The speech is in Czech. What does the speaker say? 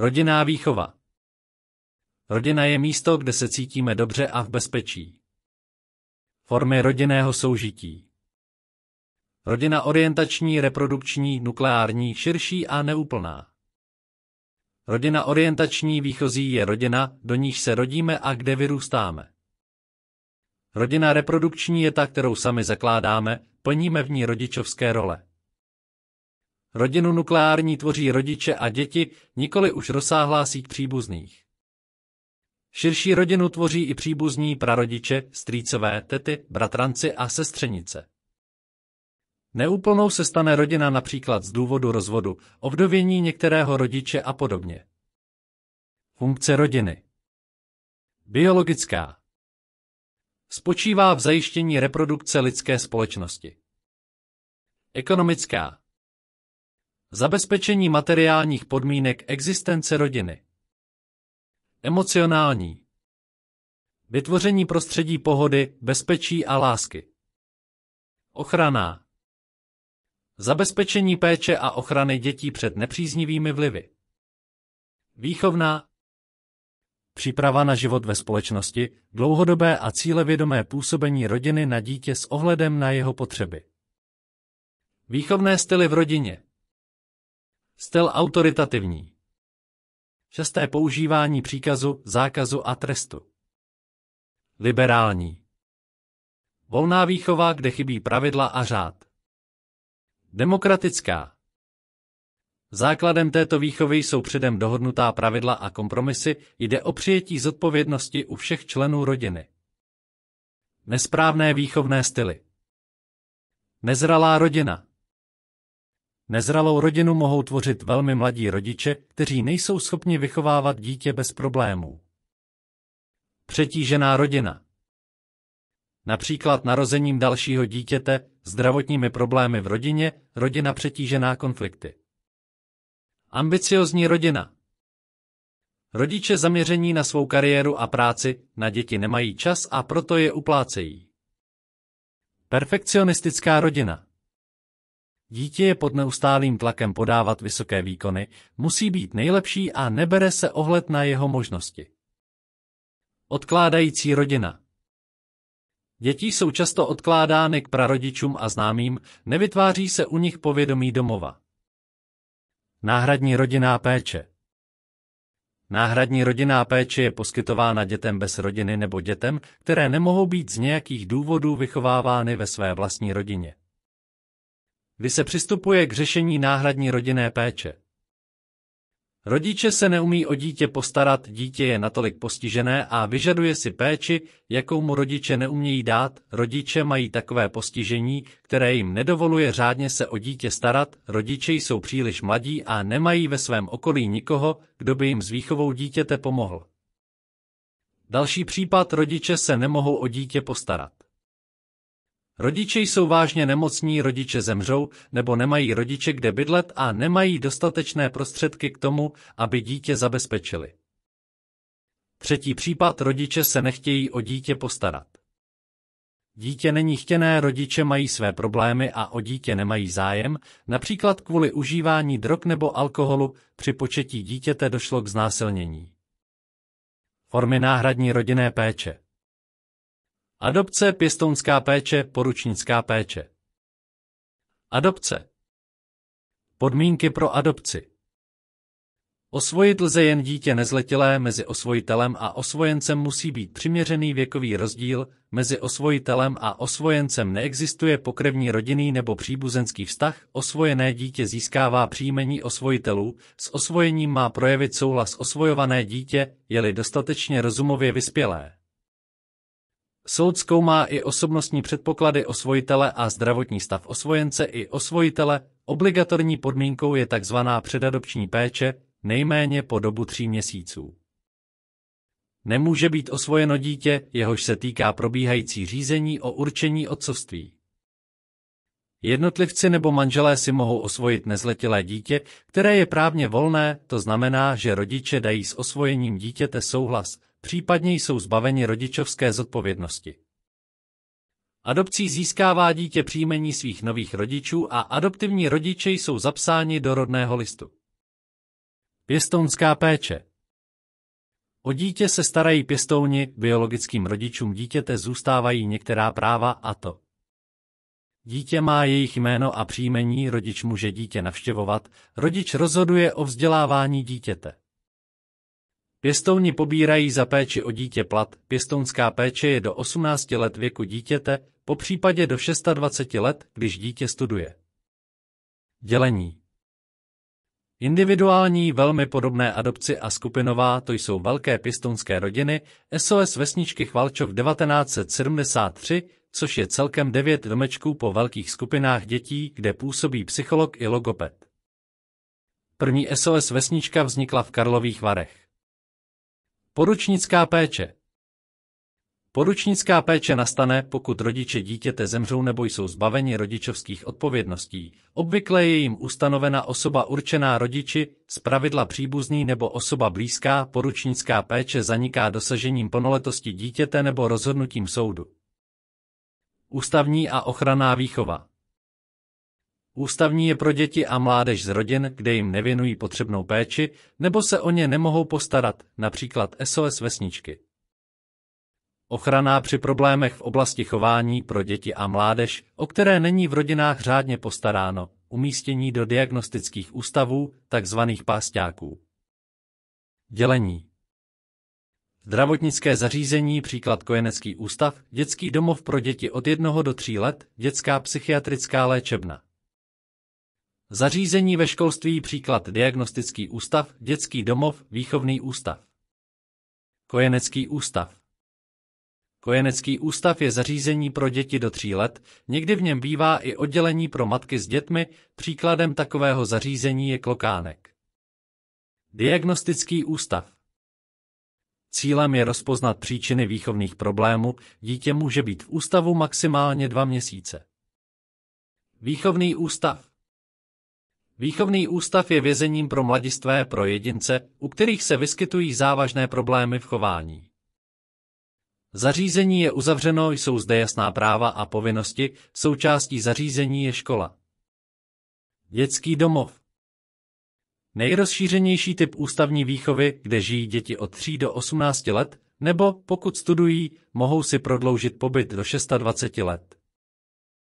Rodinná výchova Rodina je místo, kde se cítíme dobře a v bezpečí. Formy rodinného soužití Rodina orientační, reprodukční, nukleární, širší a neúplná. Rodina orientační výchozí je rodina, do níž se rodíme a kde vyrůstáme. Rodina reprodukční je ta, kterou sami zakládáme, plníme v ní rodičovské role. Rodinu nukleární tvoří rodiče a děti, nikoli už rozsáhlá síť příbuzných. Širší rodinu tvoří i příbuzní prarodiče, strýcové, tety, bratranci a sestřenice. Neúplnou se stane rodina například z důvodu rozvodu, ovdovění některého rodiče a podobně. Funkce rodiny Biologická Spočívá v zajištění reprodukce lidské společnosti. Ekonomická Zabezpečení materiálních podmínek existence rodiny. Emocionální. Vytvoření prostředí pohody, bezpečí a lásky. Ochrana. Zabezpečení péče a ochrany dětí před nepříznivými vlivy. Výchovná. Příprava na život ve společnosti, dlouhodobé a cílevědomé působení rodiny na dítě s ohledem na jeho potřeby. Výchovné styly v rodině. Styl autoritativní. Šesté používání příkazu, zákazu a trestu. Liberální. Volná výchova, kde chybí pravidla a řád. Demokratická. Základem této výchovy jsou předem dohodnutá pravidla a kompromisy, jde o přijetí zodpovědnosti u všech členů rodiny. Nesprávné výchovné styly. Nezralá rodina. Nezralou rodinu mohou tvořit velmi mladí rodiče, kteří nejsou schopni vychovávat dítě bez problémů. Přetížená rodina Například narozením dalšího dítěte, zdravotními problémy v rodině, rodina přetížená konflikty. Ambiciozní rodina Rodiče zaměření na svou kariéru a práci, na děti nemají čas a proto je uplácejí. Perfekcionistická rodina Dítě je pod neustálým tlakem podávat vysoké výkony, musí být nejlepší a nebere se ohled na jeho možnosti. Odkládající rodina Děti jsou často odkládány k prarodičům a známým, nevytváří se u nich povědomí domova. Náhradní rodinná péče Náhradní rodinná péče je poskytována dětem bez rodiny nebo dětem, které nemohou být z nějakých důvodů vychovávány ve své vlastní rodině kdy se přistupuje k řešení náhradní rodinné péče. Rodiče se neumí o dítě postarat, dítě je natolik postižené a vyžaduje si péči, jakou mu rodiče neumějí dát, rodiče mají takové postižení, které jim nedovoluje řádně se o dítě starat, rodiče jsou příliš mladí a nemají ve svém okolí nikoho, kdo by jim s výchovou dítěte pomohl. Další případ rodiče se nemohou o dítě postarat. Rodiče jsou vážně nemocní, rodiče zemřou nebo nemají rodiče kde bydlet a nemají dostatečné prostředky k tomu, aby dítě zabezpečili. Třetí případ rodiče se nechtějí o dítě postarat. Dítě není chtěné, rodiče mají své problémy a o dítě nemají zájem, například kvůli užívání drog nebo alkoholu, při početí dítěte došlo k znásilnění. Formy náhradní rodinné péče Adopce, pěstounská péče, poručnická péče. Adopce. Podmínky pro adopci. Osvojit lze jen dítě nezletilé, mezi osvojitelem a osvojencem musí být přiměřený věkový rozdíl, mezi osvojitelem a osvojencem neexistuje pokrevní rodinný nebo příbuzenský vztah, osvojené dítě získává příjmení osvojitelů, s osvojením má projevit souhlas osvojované dítě, je-li dostatečně rozumově vyspělé. Soud zkoumá i osobnostní předpoklady osvojitele a zdravotní stav osvojence i osvojitele. Obligatorní podmínkou je tzv. předadopční péče, nejméně po dobu tří měsíců. Nemůže být osvojeno dítě, jehož se týká probíhající řízení o určení otcovství. Jednotlivci nebo manželé si mohou osvojit nezletilé dítě, které je právně volné, to znamená, že rodiče dají s osvojením dítěte souhlas, případně jsou zbaveni rodičovské zodpovědnosti. Adopcí získává dítě příjmení svých nových rodičů a adoptivní rodiče jsou zapsáni do rodného listu. Pěstounská péče O dítě se starají pěstouni, biologickým rodičům dítěte zůstávají některá práva a to Dítě má jejich jméno a příjmení, rodič může dítě navštěvovat, rodič rozhoduje o vzdělávání dítěte. Pěstouni pobírají za péči o dítě plat, pěstounská péče je do 18 let věku dítěte, po případě do 26 let, když dítě studuje. Dělení Individuální velmi podobné adopci a skupinová to jsou velké pěstounské rodiny, SOS vesničky Chvalčov 1973, což je celkem devět domečků po velkých skupinách dětí, kde působí psycholog i logoped. První SOS vesnička vznikla v Karlových Varech. Poručnická péče Poručnická péče nastane, pokud rodiče dítěte zemřou nebo jsou zbaveni rodičovských odpovědností. Obvykle je jim ustanovena osoba určená rodiči, pravidla příbuzný nebo osoba blízká. Poručnická péče zaniká dosažením ponoletosti dítěte nebo rozhodnutím soudu. Ústavní a ochranná výchova. Ústavní je pro děti a mládež z rodin, kde jim nevěnují potřebnou péči nebo se o ně nemohou postarat, například SOS vesničky. Ochrana při problémech v oblasti chování pro děti a mládež, o které není v rodinách řádně postaráno, umístění do diagnostických ústavů, takzvaných pásťáků. Dělení Zdravotnické zařízení, příklad Kojenecký ústav, dětský domov pro děti od 1 do 3 let, dětská psychiatrická léčebna. Zařízení ve školství, příklad Diagnostický ústav, dětský domov, výchovný ústav. Kojenecký ústav Kojenecký ústav je zařízení pro děti do tří let, někdy v něm bývá i oddělení pro matky s dětmi, příkladem takového zařízení je klokánek. Diagnostický ústav Cílem je rozpoznat příčiny výchovných problémů, dítě může být v ústavu maximálně dva měsíce. Výchovný ústav Výchovný ústav je vězením pro mladistvé pro jedince, u kterých se vyskytují závažné problémy v chování. Zařízení je uzavřeno, jsou zde jasná práva a povinnosti, součástí zařízení je škola. Dětský domov Nejrozšířenější typ ústavní výchovy, kde žijí děti od 3 do 18 let, nebo, pokud studují, mohou si prodloužit pobyt do 26 let.